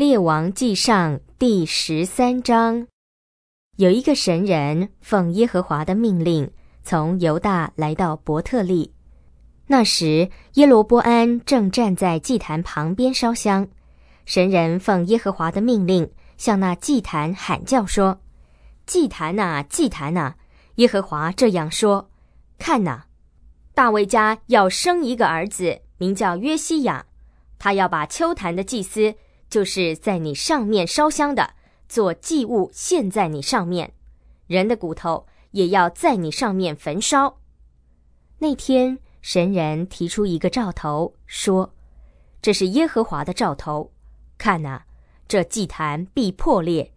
列王记上第十三章，有一个神人奉耶和华的命令，从犹大来到伯特利。那时耶罗波安正站在祭坛旁边烧香，神人奉耶和华的命令，向那祭坛喊叫说：“祭坛呐祭坛呐，耶和华这样说：看呐，大卫家要生一个儿子，名叫约西亚，他要把丘坛的祭司。”就是在你上面烧香的，做祭物献在你上面，人的骨头也要在你上面焚烧。那天神人提出一个兆头，说这是耶和华的兆头，看呐，这祭坛必破裂，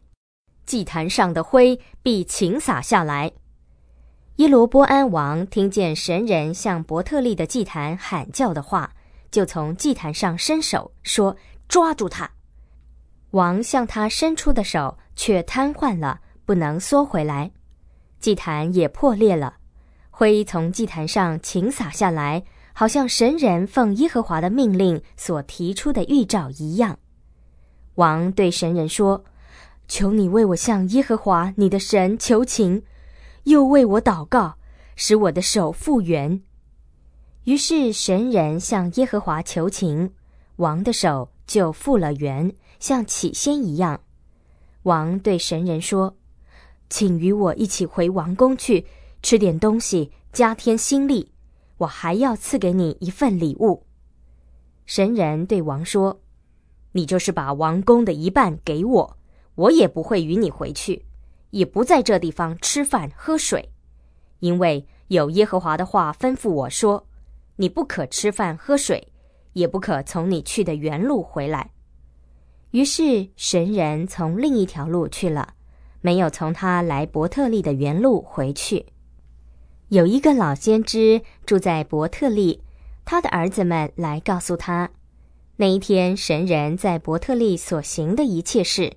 祭坛上的灰必倾洒下来。耶罗波安王听见神人向伯特利的祭坛喊叫的话，就从祭坛上伸手说：“抓住他。”王向他伸出的手却瘫痪了，不能缩回来；祭坛也破裂了，灰从祭坛上倾洒下来，好像神人奉耶和华的命令所提出的预兆一样。王对神人说：“求你为我向耶和华你的神求情，又为我祷告，使我的手复原。”于是神人向耶和华求情，王的手就复了原。像起先一样，王对神人说：“请与我一起回王宫去，吃点东西，加添心力。我还要赐给你一份礼物。”神人对王说：“你就是把王宫的一半给我，我也不会与你回去，也不在这地方吃饭喝水，因为有耶和华的话吩咐我说：你不可吃饭喝水，也不可从你去的原路回来。”于是神人从另一条路去了，没有从他来伯特利的原路回去。有一个老先知住在伯特利，他的儿子们来告诉他那一天神人在伯特利所行的一切事。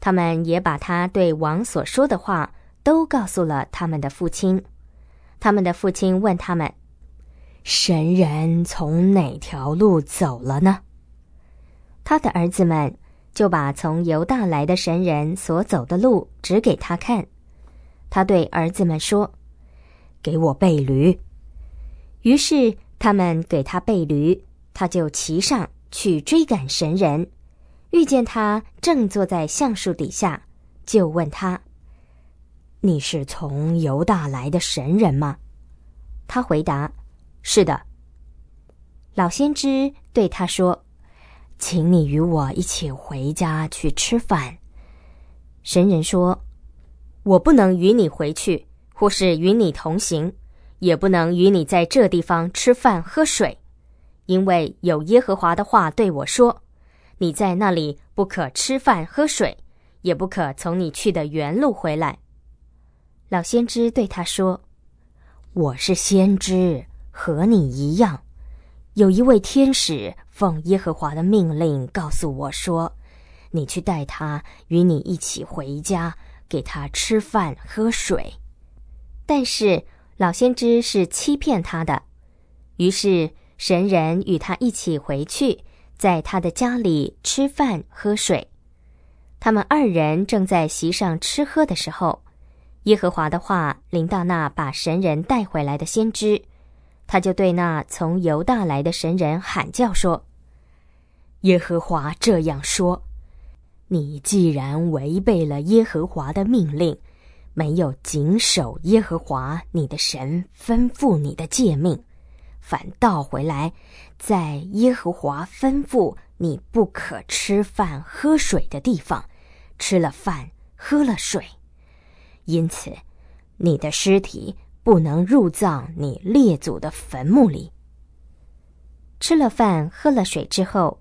他们也把他对王所说的话都告诉了他们的父亲。他们的父亲问他们：“神人从哪条路走了呢？”他的儿子们就把从犹大来的神人所走的路指给他看。他对儿子们说：“给我背驴。”于是他们给他背驴，他就骑上去追赶神人。遇见他正坐在橡树底下，就问他：“你是从犹大来的神人吗？”他回答：“是的。”老先知对他说。请你与我一起回家去吃饭。神人说：“我不能与你回去，或是与你同行，也不能与你在这地方吃饭喝水，因为有耶和华的话对我说：你在那里不可吃饭喝水，也不可从你去的原路回来。”老先知对他说：“我是先知，和你一样，有一位天使。”奉耶和华的命令，告诉我说：“你去带他与你一起回家，给他吃饭喝水。”但是老先知是欺骗他的。于是神人与他一起回去，在他的家里吃饭喝水。他们二人正在席上吃喝的时候，耶和华的话临到那把神人带回来的先知，他就对那从犹大来的神人喊叫说。耶和华这样说：“你既然违背了耶和华的命令，没有谨守耶和华你的神吩咐你的诫命，反倒回来，在耶和华吩咐你不可吃饭喝水的地方，吃了饭喝了水，因此你的尸体不能入葬你列祖的坟墓里。吃了饭喝了水之后。”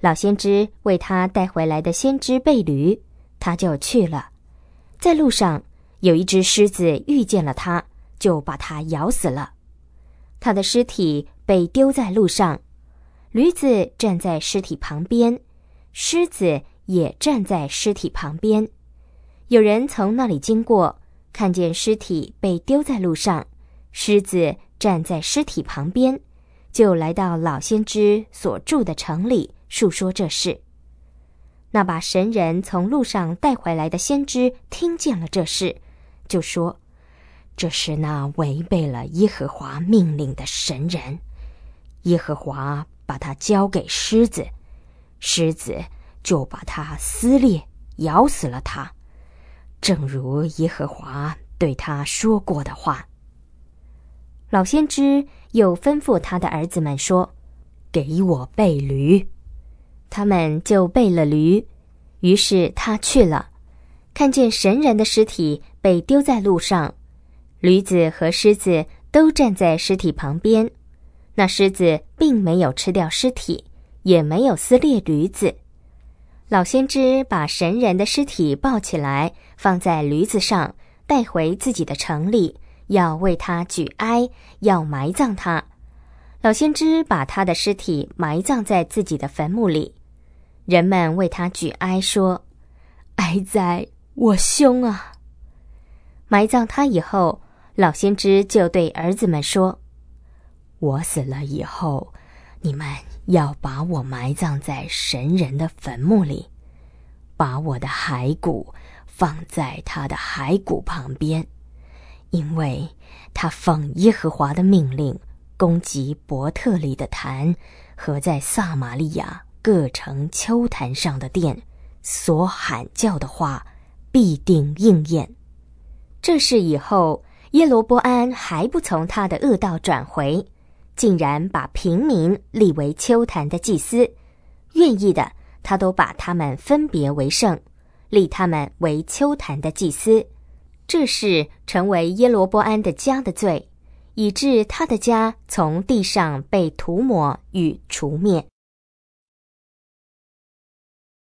老先知为他带回来的先知背驴，他就去了。在路上，有一只狮子遇见了他，就把他咬死了。他的尸体被丢在路上，驴子站在尸体旁边，狮子也站在尸体旁边。有人从那里经过，看见尸体被丢在路上，狮子站在尸体旁边，就来到老先知所住的城里。述说这事，那把神人从路上带回来的先知听见了这事，就说：“这是那违背了耶和华命令的神人，耶和华把他交给狮子，狮子就把他撕裂，咬死了他，正如耶和华对他说过的话。”老先知又吩咐他的儿子们说：“给我背驴。”他们就备了驴，于是他去了，看见神人的尸体被丢在路上，驴子和狮子都站在尸体旁边，那狮子并没有吃掉尸体，也没有撕裂驴子。老先知把神人的尸体抱起来，放在驴子上，带回自己的城里，要为他举哀，要埋葬他。老先知把他的尸体埋葬在自己的坟墓里。人们为他举哀，说：“哀哉，我兄啊！”埋葬他以后，老先知就对儿子们说：“我死了以后，你们要把我埋葬在神人的坟墓里，把我的骸骨放在他的骸骨旁边，因为他奉耶和华的命令攻击伯特利的坛和在撒玛利亚。”各城丘坛上的殿所喊叫的话，必定应验。这事以后，耶罗波安还不从他的恶道转回，竟然把平民立为丘坛的祭司，愿意的他都把他们分别为圣，立他们为丘坛的祭司。这事成为耶罗波安的家的罪，以致他的家从地上被涂抹与除灭。